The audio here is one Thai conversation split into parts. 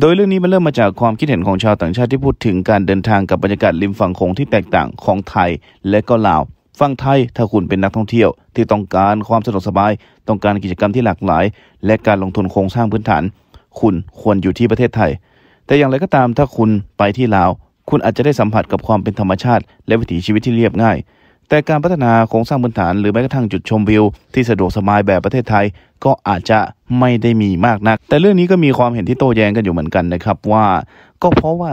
โดยเรื่องนี้ มันเริ่มมาจากความคิดเห็นของชาวต่างชาติที่พูดถึงการเดินทางกับบรรยากาศริมฝั่งคงที่แตกต่างของไทยและก็ลาวฝั่งไทยถ้าคุณเป็นนักท่องเที่ยวที่ต้องการความสะดวกสบายต้องการกิจกรรมที่หลากหลาย และการลงทุนโครงสร้างพื้นฐาน คุณควรอยู่ที่ประเทศไทย แต่อย่างไรก็ตามถ้าคุณไปที่ลาว คุณอาจจะได้สัมผัสกับความเป็นธรรมชาติ และวิถีชีวิตที่เรียบง่ายแต่การพัฒนาโครงสร้างพื้นฐานหรือแม้กระทั่งจุดชมวิวที่สะดวกสบายแบบประเทศไทยก็อาจจะไม่ได้มีมากนัก แต่เรื่องนี้ก็มีความเห็นที่โต้แย้งกันอยู่เหมือนกัน นะครับว่า ก็เพราะว่า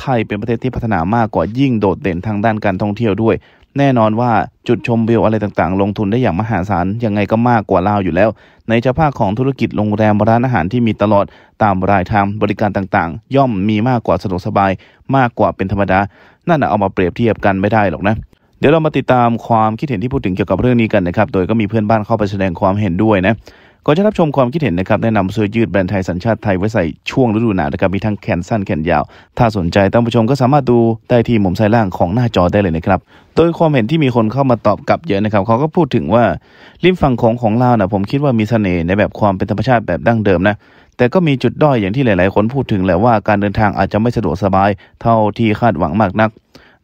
ไทยเป็นประเทศที่พัฒนามากกว่ายิ่งโดดเด่นทางด้านการท่องเที่ยวด้วย แน่นอนว่าจุดชมวิวอะไรต่างๆ ลงทุนได้อย่างมหาศาล ยังไงก็มากกว่าลาวอยู่แล้ว ในเฉพาะของธุรกิจโรงแรมร้านอาหารที่มีตลอดตามรายทางบริการต่างๆ ย่อมมีมากกว่าสะดวกสบาย มากกว่าเป็นธรรมดานั่นเอามาเปรียบเทียบกันไม่ได้หรอกนะเดี๋ยวเรามาติดตามความคิดเห็นที่พูดถึงเกี่ยวกับเรื่องนี้กันนะครับ โดยก็มีเพื่อนบ้านเข้าไปแสดงความเห็นด้วยนะ ก่อนจะรับชมความคิดเห็นนะครับ แนะนำเสื้อยืดแบรนด์ไทยสัญชาติไทยไว้ใส่ช่วงฤดูหนาวนะครับ มีทั้งแขนสั้นแขนยาว ถ้าสนใจท่านผู้ชมก็สามารถดูได้ที่มุมซ้ายล่างของหน้าจอได้เลยนะครับ โดยความเห็นที่มีคนเข้ามาตอบกลับเยอะนะครับ เขาก็พูดถึงว่าริมฝั่งของของลาวนะ ผมคิดว่ามีเสน่ห์ในแบบความเป็นธรรมชาติแบบดั้งเดิมนะ แต่ก็มีจุดด้อยอย่างที่หลาย ๆ คนพูดถึงแหละว่าการเดินทางอาจจะไม่สะดวกสบาย เท่าที่คาดหวังมากนัก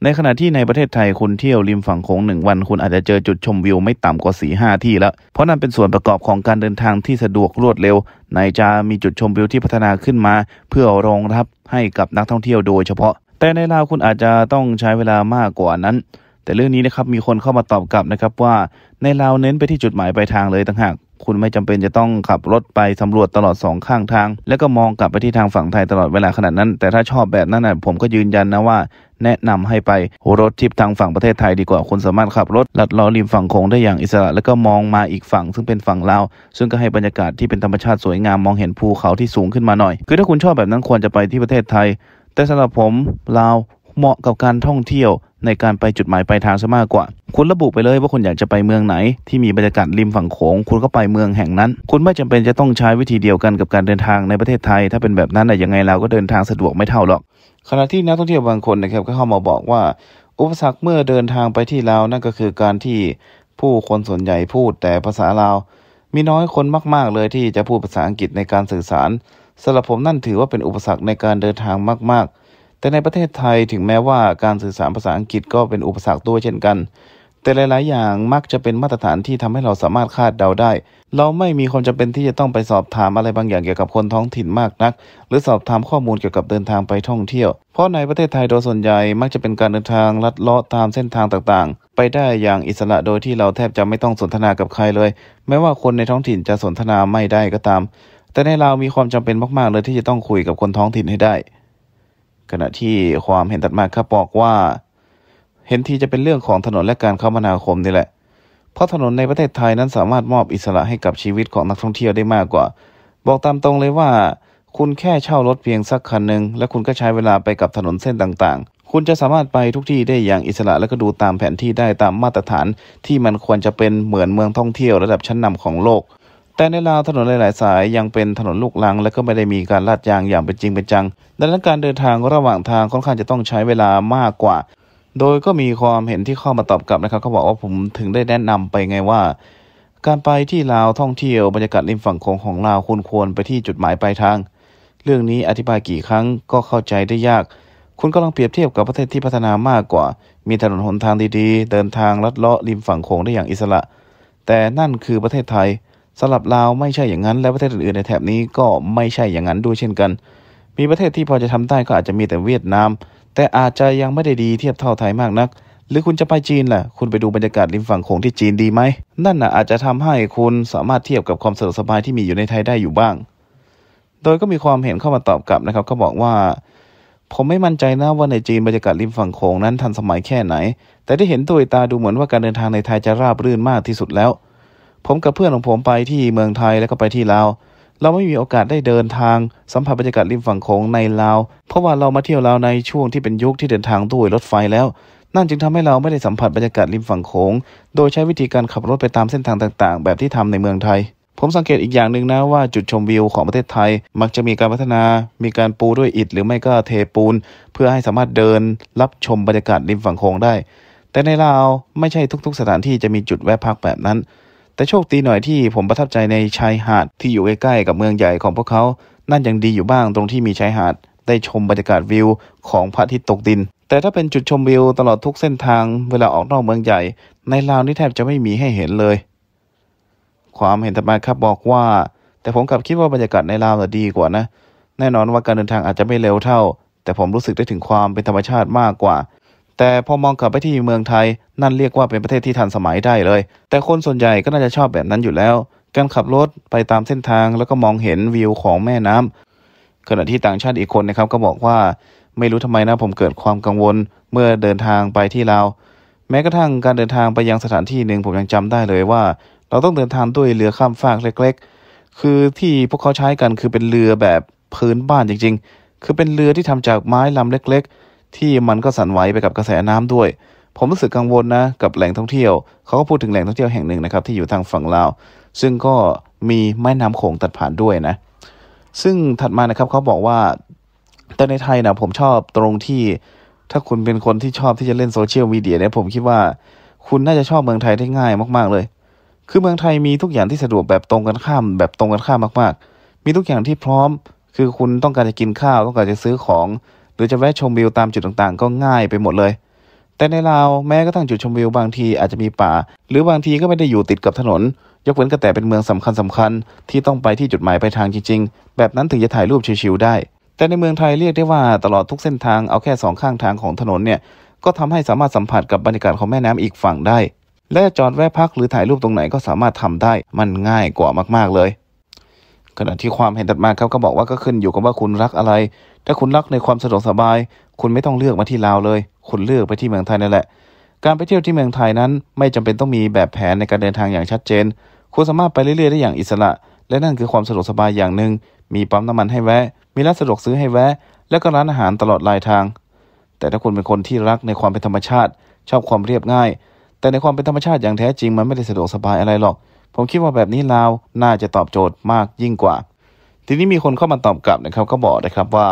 ในขณะที่ในประเทศไทยคุณเที่ยวริมฝั่งโขงหนึ่งวันคุณอาจจะเจอจุดชมวิวไม่ต่ำกว่าสีห้าที่แล้ว เพราะนั่นเป็นส่วนประกอบของการเดินทางที่สะดวกรวดเร็ว ในจะมีจุดชมวิวที่พัฒนาขึ้นมา เพื่อรองรับให้กับนักท่องเที่ยวโดยเฉพาะ แต่ในลาวคุณอาจจะต้องใช้เวลามากกว่านั้น แต่เรื่องนี้นะครับมีคนเข้ามาตอบกลับนะครับว่าในลาวเน้นไปที่จุดหมายปลายทางเลยต่างหากคุณไม่จำเป็นจะต้องขับรถไปสำรวจตลอดสองข้างทาง แล้วก็มองกลับไปที่ทางฝั่งไทยตลอดเวลาขนาดนั้น แต่ถ้าชอบแบบนั้นนะผมก็ยืนยันนะว่าแนะนำให้ไปรถทิพทางฝั่งประเทศไทยดีกว่า คุณสามารถขับรถลัดล้อริมฝั่งคงได้อย่างอิสระ แล้วก็มองมาอีกฝั่งซึ่งเป็นฝั่งลาว ซึ่งก็ให้บรรยากาศที่เป็นธรรมชาติสวยงาม มองเห็นภูเขาที่สูงขึ้นมาหน่อย คือถ้าคุณชอบแบบนั้นควรจะไปที่ประเทศไทย แต่สำหรับผมลาวเหมาะกับการท่องเที่ยวในการไปจุดหมายปลายทางซะมากกว่า คุณระบุไปเลยว่าคุณอยากจะไปเมืองไหน ที่มีบรรยากาศริมฝั่งโขงคุณก็ไปเมืองแห่งนั้น คุณไม่จำเป็นจะต้องใช้วิธีเดียวกันกับการเดินทางในประเทศไทย ถ้าเป็นแบบนั้นนะยังไงเราก็เดินทางสะดวกไม่เท่าหรอก ขณะที่นักท่องเที่ยวบางคนนะครับก็เข้ามาบอกว่า อุปสรรคเมื่อเดินทางไปที่ลาวนั่นก็คือการที่ผู้คนส่วนใหญ่พูด แต่ภาษาลาวมีน้อยคนมาก ๆ เลยที่จะพูดภาษาอังกฤษในการสื่อสารสำหรับผมนั่นถือว่าเป็นอุปสรรคในการเดินทางมาก ๆแต่ในประเทศไทยถึงแม้ว่าการสื่อสารภาษาอังกฤษก็เป็นอุปสรรคตัวเช่นกัน แต่หลายๆ อย่างมักจะเป็นมาตรฐานที่ทำให้เราสามารถคาดเดาได้ เราไม่มีความจำเป็นที่จะต้องไปสอบถามอะไรบางอย่างเกี่ยวกับคนท้องถิ่นมากนัก หรือสอบถามข้อมูลเกี่ยวกับเดินทางไปท่องเที่ยวเพราะในประเทศไทยโดยส่วนใหญ่มักจะเป็นการเดินทางลัดเลาะตามเส้นทางต่างๆ ไปได้อย่างอิสระโดยที่เราแทบจะไม่ต้องสนทนากับใครเลยแม้ว่าคนในท้องถิ่นจะสนทนาไม่ได้ก็ตาม แต่ในเรามีความจำเป็นมากๆ เลยที่จะต้องคุยกับคนท้องถิ่นให้ได้ขณะที่ความเห็นตัดมาครับบอกว่า เห็นทีจะเป็นเรื่องของถนนและการคมนาคมนี่แหละ เพราะถนนในประเทศไทยนั้นสามารถมอบอิสระให้กับชีวิตของนักท่องเที่ยวได้มากกว่า บอกตามตรงเลยว่า คุณแค่เช่ารถเพียงสักคันหนึ่งและคุณก็ใช้เวลาไปกับถนนเส้นต่างๆ คุณจะสามารถไปทุกที่ได้อย่างอิสระและก็ดูตามแผนที่ได้ตามมาตรฐาน ที่มันควรจะเป็นเหมือนเมืองท่องเที่ยวระดับชั้นนำของโลกแต่ในลาวถนนหลายๆสาย ยังเป็นถนนลูกลัง และก็ไม่ได้มีการลาดยางอย่างเป็นจริงเป็นจังดังนั้นการเดินทางระหว่างทางค่อนข้างจะต้องใช้เวลามากกว่า โดยก็มีความเห็นที่เข้ามาตอบกลับนะครับเขาบอกว่าผมถึงได้แนะนำไปไงว่า การไปที่ลาวท่องเที่ยวบรรยากาศริมฝั่งโองของลาวคควรไปที่จุดหมายปลายทาง เรื่องนี้อธิบายกี่ครั้งก็เข้าใจได้ยาก คุณก็ลองเปรียบเทียบกับประเทศที่พัฒนามากกว่า มีถนนหนทางดีๆ เดินทางลัดเลาะริมฝั่งโขงได้อย่างอิสระ แต่นั่นคือประเทศไทยสำหรับลาวไม่ใช่อย่างนั้น และประเทศอื่นๆในแถบนี้ก็ไม่ใช่อย่างนั้น ด้วยเช่นกัน มีประเทศที่พอจะทำได้ก็อาจจะมีแต่เวียดนาม แต่อาจจะยังไม่ได้ดีเทียบเท่าไทยมากนัก หรือคุณจะไปจีนล่ะ คุณไปดูบรรยากาศริมฝั่งโขงที่จีนดีไหม นั่นน่ะอาจจะทำให้คุณสามารถเทียบกับความสะดวกสบายที่มีอยู่ในไทยได้อยู่บ้าง โดยก็มีความเห็นเข้ามาตอบกลับนะครับเขาบอกว่า ผมไม่มั่นใจนะว่าในจีนบรรยากาศริมฝั่งโขงนั้นทันสมัยแค่ไหน แต่ที่เห็นตัวตาดูเหมือนว่าการเดินทางในไทยจะราบรื่นมากที่สุดแล้วผมกับเพื่อนของผมไปที่เมืองไทยแล้วก็ไปที่ลาว เราไม่มีโอกาสได้เดินทางสัมผัสบรรยากาศริมฝั่งโขงในลาว เพราะว่าเรามาเที่ยวลาวในช่วงที่เป็นยุคที่เดินทางด้วยรถไฟแล้ว นั่นจึงทำให้เราไม่ได้สัมผัสบรรยากาศริมฝั่งโขงโดยใช้วิธีการขับรถไปตามเส้นทางต่าง ๆ แบบที่ทำในเมืองไทย ผมสังเกตอีกอย่างหนึ่งนะว่าจุดชมวิวของประเทศไทยมักจะมีการพัฒนา มีการปูด้วยอิฐ หรือไม่ก็เทปูนเพื่อให้สามารถเดินรับชมบรรยากาศริมฝั่งโขงได้ แต่ในลาวไม่ใช่ทุกๆ สถานที่จะมีจุดแวะพักแบบนั้นแต่โชคดีหน่อยที่ผมประทับใจในชายหาดที่อยู่ใกล้ๆกับเมืองใหญ่ของพวกเขา นั่นยังดีอยู่บ้างตรงที่มีชายหาด ได้ชมบรรยากาศวิว ของพระอาทิตย์ตกดิน แต่ถ้าเป็นจุดชมวิวตลอดทุกเส้นทางเวลาออกนอกเมืองใหญ่ ในลาวนี่แทบจะไม่มีให้เห็นเลย ความเห็นธรรมาครับบอกว่า แต่ผมกลับคิดว่าบรรยากาศในลาวจะดีกว่านะ แน่นอนว่าการเดินทางอาจจะไม่เร็วเท่า แต่ผมรู้สึกได้ถึงความเป็นธรรมชาติมากกว่าแต่พอมองกลับไปที่เมืองไทยนั่นเรียกว่าเป็นประเทศที่ทันสมัยได้เลย แต่คนส่วนใหญ่ก็น่าจะชอบแบบนั้นอยู่แล้วการขับรถ ไปตามเส้นทางแล้วก็มองเห็นวิวของแม่น้ำ ขณะที่ต่างชาติอีกคนนะครับก็บอกว่าไม่รู้ทำไมนะผมเกิดความกังวลเมื่อเดินทางไปที่ลาวแม้กระทั่งการเดินทางไปยังสถานที่หนึ่งผมยังจำได้เลยว่า เราต้องเดินทางด้วยเรือข้ามฟากเล็ก ๆ คือที่พวกเขาใช้กันคือเป็นเรือแบบพื้นบ้านจริง ๆ คือเป็นเรือที่ทำจากไม้ลำเล็กๆที่มันก็สั่นไหวไปกับกระแสน้ำด้วย ผมรู้สึกกังวลนะกับแหล่งท่องเที่ยว เขาก็พูดถึงแหล่งท่องเที่ยวแห่งหนึ่งนะครับที่อยู่ทางฝั่งลาว ซึ่งก็มีแม่น้ำโขงตัดผ่านด้วยนะ ซึ่งถัดมานะครับเขาบอกว่า แต่ในไทยนะผมชอบตรงที่ ถ้าคุณเป็นคนที่ชอบที่จะเล่นโซเชียลมีเดียเนี่ยผมคิดว่า คุณน่าจะชอบเมืองไทยได้ง่ายมาก ๆเลย คือเมืองไทยมีทุกอย่างที่สะดวกแบบตรงกันข้าม แบบตรงกันข้ามมาก ๆ มีทุกอย่างที่พร้อม คือคุณต้องการจะกินข้าวต้องการจะซื้อของหรือจะแวะชมวิวตามจุดต่างๆ ก็ง่ายไปหมดเลย แต่ในลาวแม้กระทั่งจุดชมวิวบางทีอาจจะมีป่า หรือบางทีก็ไม่ได้อยู่ติดกับถนน ยกเว้นก็แต่เป็นเมืองสำคัญสำคัญ ที่ต้องไปที่จุดหมายปลายทางจริงๆ แบบนั้นถึงจะถ่ายรูปชิวๆได้ แต่ในเมืองไทยเรียกได้ว่าตลอดทุกเส้นทางเอาแค่สองข้างทางของถนนเนี่ยก็ทำให้สามารถสัมผัสกับบรรยากาศของแม่น้ำอีกฝั่งได้ และจอดแวะพักหรือถ่ายรูปตรงไหนก็สามารถทำได้ มันง่ายกว่ามากๆเลย ขณะที่ความเห็นตัดมาครับก็บอกว่าก็ขึ้นอยู่กับว่าคุณรักอะไรถ้าคุณรักในความสะดวกสบาย คุณไม่ต้องเลือกมาที่ลาวเลย คุณเลือกไปที่เมืองไทยนั่นแหละการไปเที่ยวที่เมืองไทยนั้น ไม่จำเป็นต้องมีแบบแผนในการเดินทางอย่างชัดเจนคุณสามารถไปเรื่อยๆได้อย่างอิสระ และนั่นคือความสะดวกสบายอย่างหนึ่งมีปั๊มน้ำมันให้แวะ มีร้านสะดวกซื้อให้แวะ แล้วก็ร้านอาหารตลอดลายทาง แต่ถ้าคุณเป็นคนที่รักในความเป็นธรรมชาติชอบความเรียบง่าย แต่ในความเป็นธรรมชาติอย่างแท้จริงมันไม่ได้สะดวกสบายอะไรหรอก ผมคิดว่าแบบนี้ลาวน่าจะตอบโจทย์มากยิ่งกว่าทีนี้มีคนเข้ามาตอบกลับนะครับก็บอกนะครับว่า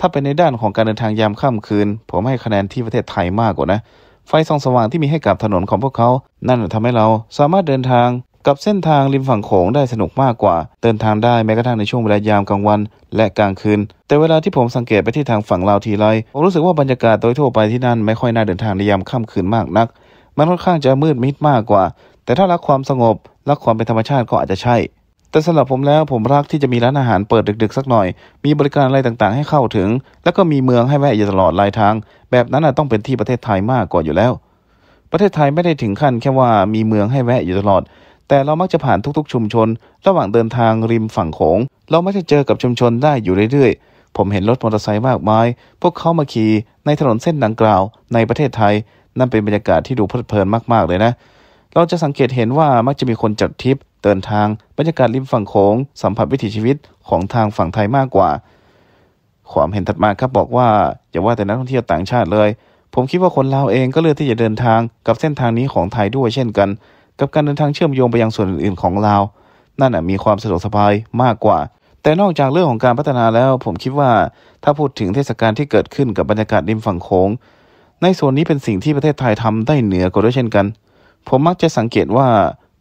ถ้าเป็นในด้านของการเดินทางยามค่ำคืน ผมให้คะแนนที่ประเทศไทยมากกว่านะ ไฟส่องสว่างที่มีให้กับถนนของพวกเขา นั่นทำให้เราสามารถเดินทางกับเส้นทางริมฝั่งโขงได้สนุกมากกว่า เดินทางได้แม้กระทั่งในช่วงเวลายามกลางวัน และกลางคืนแต่เวลาที่ผมสังเกตไปที่ทางฝั่งลาวทีไรผมรู้สึกว่าบรรยากาศโดยทั่วไปที่นั่นไม่ค่อยน่าเดินทางในยามค่ำคืนมากนักมันค่อนข้างจะมืดมิดมากกว่า แต่ถ้ารักความสงบรักความเป็นธรรมชาติก็อาจจะใช่แต่สำหรับผมแล้วผมรักที่จะมีร้านอาหารเปิดดึกๆสักหน่อย มีบริการอะไรต่างๆ ให้เข้าถึง แล้วก็มีเมืองให้แวะอยู่ตลอดลายทาง แบบนั้นต้องเป็นที่ประเทศไทยมากกว่าอยู่แล้ว ประเทศไทยไม่ได้ถึงขั้นแค่ว่ามีเมืองให้แวะอยู่ตลอด แต่เรามักจะผ่านทุกๆชุมชน ระหว่างเดินทางริมฝั่งโขงเรามักจะเจอกับชุมชนได้อยู่เรื่อยๆ ผมเห็นรถมอเตอร์ไซค์มากมายพวกเขามาขี่ในถนนเส้นดังกล่าว ในประเทศไทยนั่นเป็นบรรยากาศที่ดูเพลิดเพลินมากๆเลยนะ เราจะสังเกตเห็นว่ามักจะมีคนจัดทริปเดินทางบรรยากาศริมฝั่งโขงสัมผัสวิถีชีวิตของทางฝั่งไทยมากกว่า ความเห็นถัดมาครับบอกว่าอย่าว่าแต่นักท่องเที่ยวต่างชาติเลย ผมคิดว่าคนลาวเองก็เลือกที่จะเดินทางกับเส้นทางนี้ของไทยด้วยเช่นกัน กับการเดินทางเชื่อมโยงไปยังส่วนอื่น ๆของลาวนั่นมีความสะดวกสบายมากกว่า แต่นอกจากเรื่องของการพัฒนาแล้วผมคิดว่าถ้าพูดถึงเทศกาลที่เกิดขึ้นกับบรรยากาศริมฝั่งโขงในส่วนนี้เป็นสิ่งที่ประเทศไทยทำได้เหนือกว่าด้วยเช่นกัน ผมมักจะสังเกตว่า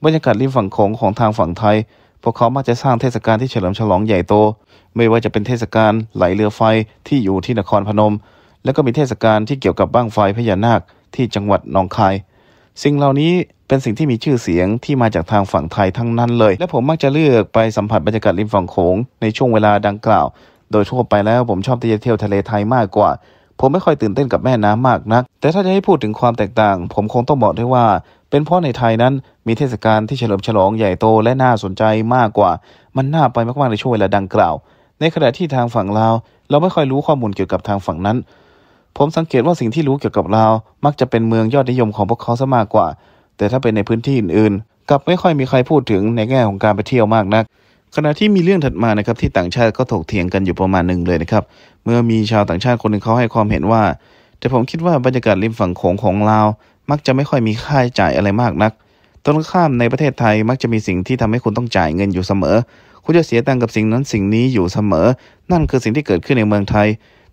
บรรยากาศริมฝั่งโขงของทางฝั่งไทย พวกเขามักจะสร้างเทศกาลที่เฉลิมฉลองใหญ่โต ไม่ว่าจะเป็นเทศกาลไหลเรือไฟที่อยู่ที่นครพนม และก็มีเทศกาลที่เกี่ยวกับบ้างไฟพญานาคที่จังหวัดหนองคาย สิ่งเหล่านี้เป็นสิ่งที่มีชื่อเสียงที่มาจากทางฝั่งไทยทั้งนั้นเลย และผมมักจะเลือกไปสัมผัสบรรยากาศริมฝั่งโขงในช่วงเวลาดังกล่าว โดยทั่วไปแล้วผมชอบที่จะเที่ยวทะเลไทยมากกว่า ผมไม่ค่อยตื่นเต้นกับแม่น้ำมากนัก แต่ถ้าจะให้พูดถึงความแตกต่าง ผมคงต้องบอกได้ว่า เป็นเพราะในไทยนั้นมีเทศกาลที่เฉลิมฉลองใหญ่โตและน่าสนใจมากกว่า มันน่าไปมากๆในช่วงเวลาดังกล่าว ในขณะที่ทางฝั่งลาวเราไม่ค่อยรู้ข้อมูลเกี่ยวกับทางฝั่งนั้น ผมสังเกตว่าสิ่งที่รู้เกี่ยวกับลาวมักจะเป็นเมืองยอดนิยมของพวกเขาซะมากกว่า แต่ถ้าเป็นในพื้นที่อื่น ๆกลับไม่ค่อยมีใครพูดถึงในแง่ของการไปเที่ยวมากนัก ขณะที่มีเรื่องถัดมานะครับที่ต่างชาติก็ถกเถียงกันอยู่ประมาณหนึ่งเลยนะครับ เมื่อมีชาวต่างชาติคนหนึ่งเขาให้ความเห็นว่า แต่ผมคิดว่าบรรยากาศริมฝั่งโขงของลาวมักจะไม่ค่อยมีค่าใช้จ่ายอะไรมากนักตรงข้ามในประเทศไทยมักจะมีสิ่งที่ทำให้คุณต้องจ่ายเงินอยู่เสมอ คุณจะเสียตังกับสิ่งนั้นสิ่งนี้อยู่เสมอ นั่นคือสิ่งที่เกิดขึ้นในเมืองไทย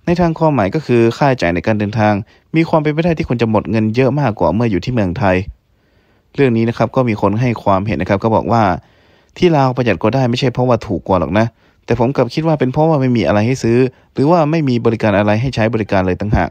ในทางความหมายก็คือค่าใช้จ่ายในการเดินทาง มีความเป็นไปได้ที่คุณจะหมดเงินเยอะมากกว่าเมื่ออยู่ที่เมืองไทย เรื่องนี้นะครับก็มีคนให้ความเห็นนะครับก็บอกว่า ที่ลาวประหยัดก็ได้ไม่ใช่เพราะว่าถูกกว่าหรอกนะแต่ผมกลับคิดว่าเป็นเพราะว่าไม่มีอะไรให้ซื้อ หรือว่าไม่มีบริการอะไรให้ใช้บริการเลยต่างหาก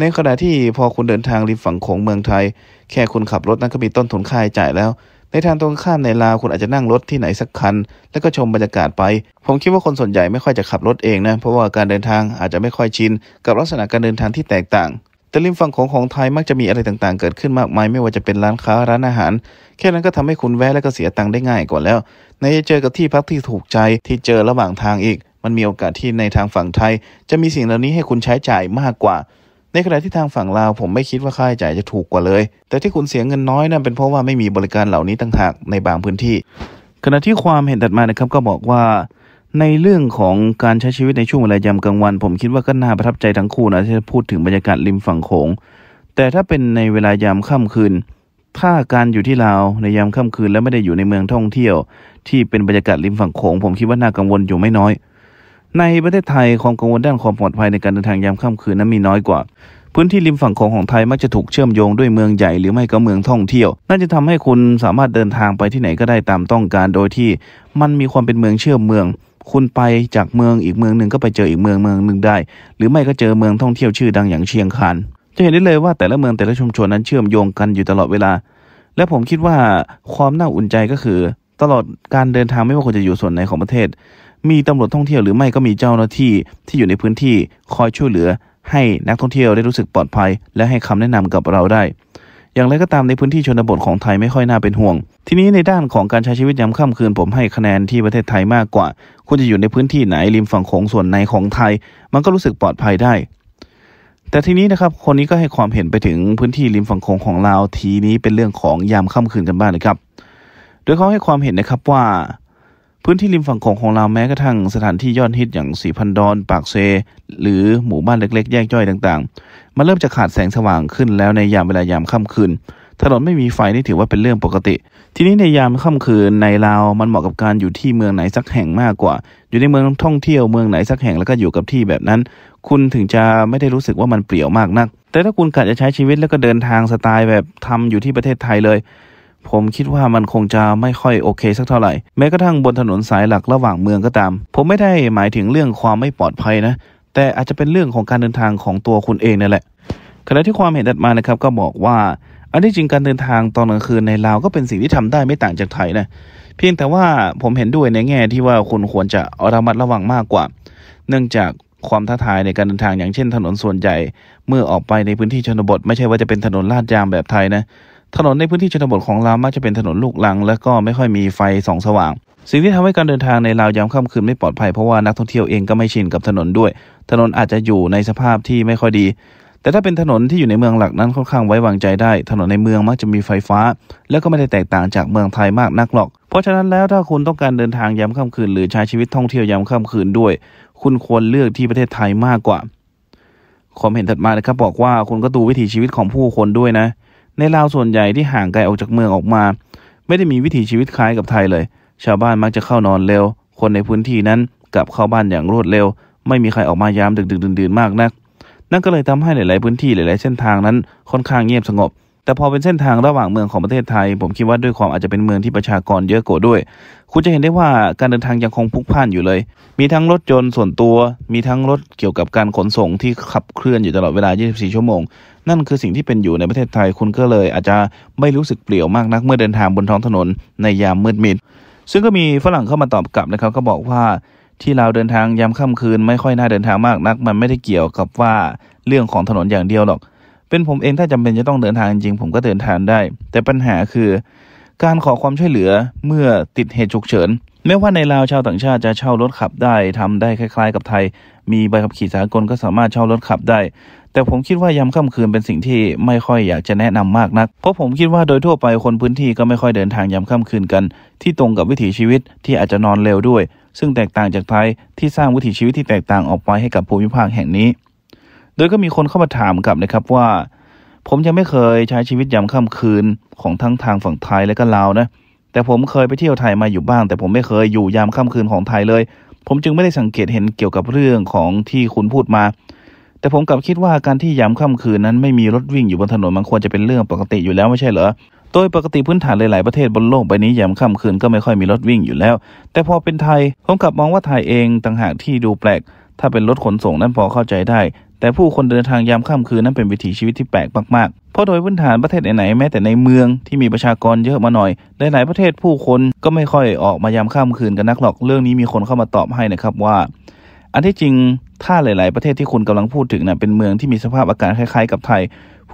ในขณะที่พอคุณเดินทางริมฝั่งของเมืองไทย แค่คุณขับรถนั้นก็มีต้นทุนค่าใช้จ่ายแล้ว ในทางตรงข้ามในลาว คุณอาจจะนั่งรถที่ไหนสักคัน แล้วก็ชมบรรยากาศไป ผมคิดว่าคนส่วนใหญ่ไม่ค่อยจะขับรถเองนะเพราะว่าการเดินทางอาจจะไม่ค่อยชินกับลักษณะการเดินทางที่แตกต่าง แต่ริมฝั่งของของไทยมักจะมีอะไรต่างๆ เกิดขึ้นมากมายไม่ว่าจะเป็นร้านค้าร้านอาหาร แค่นั้นก็ทำให้คุณแวะและก็เสียตังค์ได้ง่ายก่อนแล้ว ในจะเจอกับที่พักที่ถูกใจที่เจอระหว่างทางอีก มันมีโอกาสที่ในทางฝั่งไทย จะมีสิ่งเหล่านี้ให้คุณใช้จ่ายมากกว่าในขณะที่ทางฝั่งลาวผมไม่คิดว่าค่าใช้จ่ายจะถูกกว่าเลย แต่ที่คุณเสียเงินน้อยนั่นเป็นเพราะว่าไม่มีบริการเหล่านี้ต่างหากในบางพื้นที่ ขณะที่ความเห็นตัดมานะครับก็บอกว่าในเรื่องของการใช้ชีวิตในช่วงเวลายามกลางวันผมคิดว่าก็น่าประทับใจทั้งคู่นะที่พูดถึงบรรยากาศริมฝั่งโขงแต่ถ้าเป็นในเวลายามค่ำคืน ถ้าการอยู่ที่ลาวในยามค่ำคืน และไม่ได้อยู่ในเมืองท่องเที่ยว ที่เป็นบรรยากาศริมฝั่งโขงผมคิดว่าน่ากังวลอยู่ไม่น้อยในประเทศไทยความกังวลด้านความปลอดภัยในการเดินทางยามค่ำคืนนั้นมีน้อยกว่า พื้นที่ริมฝั่งของของไทยมักจะถูกเชื่อมโยงด้วยเมืองใหญ่หรือไม่ก็เมืองท่องเที่ยว น่าจะทำให้คุณสามารถเดินทางไปที่ไหนก็ได้ตามต้องการโดยที่มันมีความเป็นเมืองเชื่อมเมือง คุณไปจากเมืองอีกเมืองหนึ่งก็ไปเจออีกเมืองเมืองหนึ่งได้ หรือไม่ก็เจอเมืองท่องเที่ยวชื่อดังอย่างเชียงคานจะเห็นได้เลยว่าแต่ละเมืองแต่ละชุมชนนั้นเชื่อมโยงกันอยู่ตลอดเวลา และผมคิดว่าความน่าอุ่นใจก็คือ ตลอดการเดินทางไม่ว่าคุณจะอยู่ส่วนไหนของประเทศมีตำรวจท่องเที่ยวหรือไม่ก็มีเจ้าหน้าที่ ที่อยู่ในพื้นที่คอยช่วยเหลือ ให้นักท่องเที่ยวได้รู้สึกปลอดภัย และให้คำแนะนำกับเราได้ อย่างไรก็ตามในพื้นที่ชนบทของไทยไม่ค่อยน่าเป็นห่วง ทีนี้ในด้านของการใช้ชีวิตยามค่ำคืน ผมให้คะแนนที่ประเทศไทยมากกว่า คุณจะอยู่ในพื้นที่ไหนริมฝั่งโขงส่วนในของไทย มันก็รู้สึกปลอดภัยได้ แต่ทีนี้นะครับ คนนี้ก็ให้ความเห็นไปถึงพื้นที่ริมฝั่งคงของลาวทีนี้เป็นเรื่องของยามค่ำคืนกันบ้างนะครับ โดยเขาให้ความเห็นนะครับว่าพื้นที่ริมฝั่งของของเราแม้กระทั่งสถานที่ยอดฮิตอย่างสีพันดอน ปากเซ หรือหมู่บ้านเล็กๆ แยกย่อยต่างๆ มันเริ่มจะขาดแสงสว่างขึ้นแล้วในยามเวลายามค่ำคืนถนนไม่มีไฟนี่ถือว่าเป็นเรื่องปกติ ทีนี้ในยามค่ำคืนในลาวมันเหมาะกับการอยู่ที่เมืองไหนสักแห่งมากกว่า อยู่ในเมืองท่องเที่ยวเมืองไหนสักแห่งแล้วก็อยู่กับที่แบบนั้น คุณถึงจะไม่ได้รู้สึกว่ามันเปลี่ยวมากนัก แต่ถ้าคุณกะจะใช้ชีวิตแล้วก็เดินทางสไตล์แบบทำอยู่ที่ประเทศไทยเลยผมคิดว่ามันคงจะไม่ค่อยโอเคสักเท่าไหร่แม้กระทั่งบนถนนสายหลักระหว่างเมืองก็ตาม ผมไม่ได้หมายถึงเรื่องความไม่ปลอดภัยนะ แต่อาจจะเป็นเรื่องของการเดินทางของตัวคุณเองนั่นแหละขณะที่ความเห็นดัดมานะครับ ก็บอกว่าอันที่จริงการเดินทางตอนกลางคืนในลาวก็เป็นสิ่งที่ทำได้ไม่ต่างจากไทยนะเพียงแต่ว่าผมเห็นด้วยในแง่ที่ว่าคุณควรจะระมัดระวังมากกว่า เนื่องจากความท้าทายในการเดินทางอย่างเช่น ถนนส่วนใหญ่เมื่อออกไปในพื้นที่ชนบทไม่ใช่ว่าจะเป็นถนนลาดยางแบบไทยนะถนนในพื้นที่ชนบทของลาวมักจะเป็นถนนลูกลังและก็ไม่ค่อยมีไฟส่องสว่างสิ่งที่ทำให้การเดินทางในลาวยามค่ำคืนไม่ปลอดภัยเพราะว่านักท่องเที่ยวเองก็ไม่ชินกับถนนด้วย ถนนอาจจะอยู่ในสภาพที่ไม่ค่อยดี แต่ถ้าเป็นถนนที่อยู่ในเมืองหลักนั้นค่อนข้างไว้วางใจได้ ถนนในเมืองมักจะมีไฟฟ้าและก็ไม่ได้แตกต่างจากเมืองไทยมากนักหรอก เพราะฉะนั้นแล้วถ้าคุณต้องการเดินทางยามค่ำคืนหรือใช้ชีวิตท่องเที่ยวยามค่ำคืนด้วย คุณควรเลือกที่ประเทศไทยมากกว่าความเห็นถัดมานะครับบอกว่าคุณก็ดูวิถีชีวิตของผู้คนด้วยนะในลาวส่วนใหญ่ที่ห่างไกลออกจากเมืองออกมา ไม่ได้มีวิถีชีวิตคล้ายกับไทยเลย ชาวบ้านมักจะเข้านอนเร็วคนในพื้นที่นั้นกลับเข้าบ้านอย่างรวดเร็ว ไม่มีใครออกมายามดึกๆดื่นๆมากนัก นั่นก็เลยทำให้หลาย ๆพื้นที่หลายๆ เส้นทางนั้น ค่อนข้างเงียบสงบ แต่พอเป็นเส้นทางระหว่างเมืองของประเทศไทย ผมคิดว่าด้วยความอาจจะเป็นเมืองที่ประชากรเยอะกว่าด้วยคุณจะเห็นได้ว่าการเดินทางยังคงพลุกพ่านอยู่เลย มีทั้งรถยนต์ส่วนตัว มีทั้งรถเกี่ยวกับการขนส่งที่ขับเคลื่อนอยู่ตลอดเวลา24ชั่วโมงนั่นคือสิ่งที่เป็นอยู่ในประเทศไทยคุณก็เลย อาจจะไม่รู้สึกเปลี่ยวมากนัก เมื่อเดินทางบนท้องถนนในยามมืดมิดซึ่งก็มีฝรั่งเข้ามาตอบกลับนะครับ ก็บอกว่าที่เราเดินทางยามค่ำคืนไม่ค่อยน่าเดินทางมากนัก มันไม่ได้เกี่ยวกับว่าเรื่องของถนนอย่างเดียวหรอก เป็นผมเองถ้าจำเป็นจะต้องเดินทางจริงผมก็เดินทางได้ แต่ปัญหาคือ การขอความช่วยเหลือเมื่อติดเหตุฉุกเฉินไม้ว่าในลาวชาวต่างชาติจะเช่ารถขับได้ทำได้คล้าย ๆ กับไทย มีใบขับขี่สากลก็สามารถเช่ารถขับได้ แต่ผมคิดว่ายามค่ำคืนเป็นสิ่งที่ไม่ค่อยอยากจะแนะนำมากนัก เพราะผมคิดว่าโดยทั่วไปคนพื้นที่ก็ไม่ค่อยเดินทางยามค่ำคืนกัน ที่ตรงกับวิถีชีวิตที่อาจจะนอนเร็วด้วย ซึ่งแตกต่างจากไทยที่สร้างวิถีชีวิตที่แตกต่างออกไปให้กับภูมิภาคแห่งนี้ โดยก็มีคนเข้ามาถามกลับนะครับว่า ผมยังไม่เคยใช้ชีวิตยามค่ำคืนของทั้งทางฝั่งไทยและก็ลาวนะเแต่ผมเคยไปเที่ยวไทยมาอยู่บ้าง แต่ผมไม่เคยอยู่ยามค่ำคืนของไทยเลย ผมจึงไม่ได้สังเกตเห็นเกี่ยวกับเรื่องของที่คุณพูดมา แต่ผมกลับคิดว่าการที่ยามค่ำคืนนั้นไม่มีรถวิ่งอยู่บนถนนมันควร จะเป็นเรื่องปกติอยู่แล้วไม่ใช่เหรอโดยปกติพื้นฐานหลายๆประเทศบนโลกใบนี้ ยามค่ำคืนก็ไม่ค่อยมีรถวิ่งอยู่แล้ว แต่พอเป็นไทยผมกลับมองว่าไทยเองต่างหากที่ดูแปลก ถ้าเป็นรถขนส่งนั้นพอเข้าใจได้แต่ผู้คนเดินทางยามค่ำคืนนั้นเป็นวิถีชีวิตที่แปลกมากๆ เพราะโดยพื้นฐานประเทศไหนๆแม้แต่ในเมืองที่มีประชากรเยอะมาหน่อยหลายๆประเทศผู้คนก็ไม่ค่อยออกมายามค่ำคืนกันนักหรอกเรื่องนี้มีคนเข้ามาตอบให้นะครับว่า อันที่จริงถ้าหลายๆประเทศที่คุณกำลังพูดถึงนะ่ะเป็นเมืองที่มีสภาพอากาศคล้ายๆ กับไทย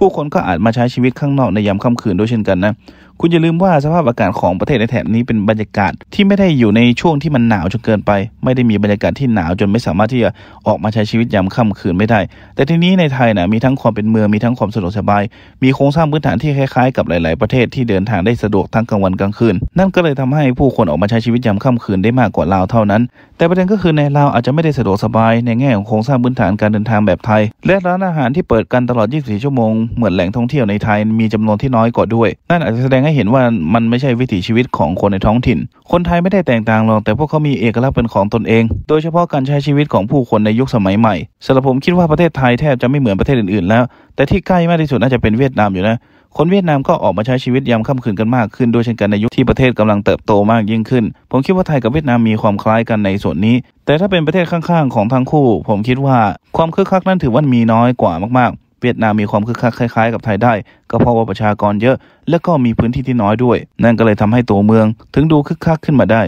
ผู้คนก็อาจมาใช้ชีวิตข้างนอกในยามค่ำคืนด้วยเช่นกันนะ คุณอย่าลืมว่าสภาพอากาศของประเทศในแถบนี้เป็นบรรยากาศที่ไม่ได้อยู่ในช่วงที่มันหนาวจนเกินไป ไม่ได้มีบรรยากาศที่หนาวจนไม่สามารถที่จะออกมาใช้ชีวิตยามค่ำคืนไม่ได้ แต่ทีนี้ในไทยนะมีทั้งความเป็นเมืองมีทั้งความสะดวกสบาย มีโครงสร้างพื้นฐานที่คล้ายๆ กับหลาย ๆประเทศที่เดินทางได้สะดวกทั้งกลางวันกลางคืน นั่นก็เลยทำให้ผู้คนออกมาใช้ชีวิตยามค่ำคืนได้มากกว่าลาวเท่านั้นแต่ประเด็นก็คือในลาวอาจจะไม่ได้สะดวกสบายในแง่ของโครงสร้างพื้นฐานการเดินทางแบบไทย และร้านอาหารที่เปิดกันตลอด24ชั่วโมงเหมือนแหล่งท่องเที่ยวในไทยมีจำนวนที่น้อยกว่าด้วย นั่นอาจจะแสดงให้เห็นว่ามันไม่ใช่วิถีชีวิตของคนในท้องถิ่น คนไทยไม่ได้แตกต่างหรอกแต่พวกเขามีเอกลักษณ์เป็นของตนเอง โดยเฉพาะการใช้ชีวิตของผู้คนในยุคสมัยใหม่สำหรับผมคิดว่าประเทศไทยแทบจะไม่เหมือนประเทศอื่นๆ แล้ว แต่ที่ใกล้มากที่สุดน่าจะเป็นเวียดนามอยู่นะคนเวียดนามก็ออกมาใช้ชีวิตยามค่ำคืนกันมาก ขึ้นด้วยเช่นกันในยุคที่ประเทศกำลังเติบโตมากยิ่งขึ้น ผมคิดว่าไทยกับเวียดนามมีความคล้ายกันในส่วนนี้ แต่ถ้าเป็นประเทศข้างๆของทั้งคู่ ผมคิดว่าความคึกคักนั้นถือว่ามีน้อยกว่ามาก ๆ เวียดนามมีความคึกคักคล้ายๆกับไทยได้ ก็เพราะว่าประชากรเยอะและก็มีพื้นที่ที่น้อยด้วย นั่นก็เลยทำให้ตัวเมือง ถึงดูคึกคักขึ้นมาได้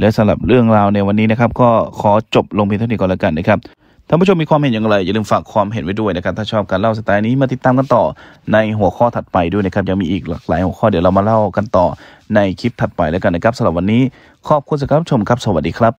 และสำหรับเรื่องราวในวันนี้นะครับ ก็ขอจบลงเพียงเท่านี้ก่อนลวกันนะครับท่านผู้ชมมีความเห็นอย่างไรอย่าลืมฝากความเห็นไว้ด้วยนะครับถ้าชอบการเล่าสไตล์นี้มาติดตามกันต่อในหัวข้อถัดไปด้วยนะครับยังมีอีกหลากหลายหัวข้อเดี๋ยวเรามาเล่ากันต่อในคลิปถัดไปแล้วกันนะครับสำหรับวันนี้ขอบคุณสำหรับชมครับสวัสดีครับ